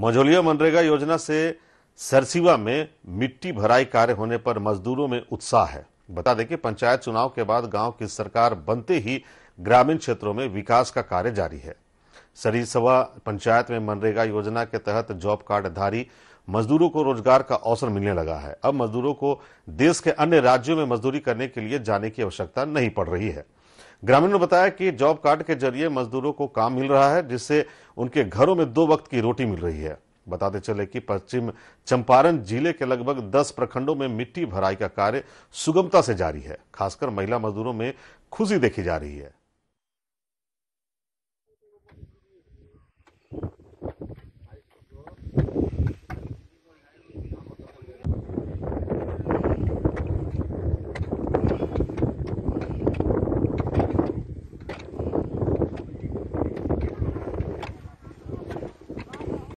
मझोलिया मनरेगा योजना से सरसीवा में मिट्टी भराई कार्य होने पर मजदूरों में उत्साह है बता दें कि पंचायत चुनाव के बाद गांव की सरकार बनते ही ग्रामीण क्षेत्रों में विकास का कार्य जारी है सरिसवा पंचायत में मनरेगा योजना के तहत जॉब कार्डधारी मजदूरों को रोजगार का अवसर मिलने लगा है अब मजदूरों को देश के अन्य राज्यों में मजदूरी करने के लिए जाने की आवश्यकता नहीं पड़ रही है ग्रामीण ने बताया कि जॉब कार्ड के जरिए मजदूरों को काम मिल रहा है जिससे उनके घरों में दो वक्त की रोटी मिल रही है बताते चले कि पश्चिम चंपारण जिले के लगभग 10 प्रखंडों में मिट्टी भराई का कार्य सुगमता से जारी है खासकर महिला मजदूरों में खुशी देखी जा रही है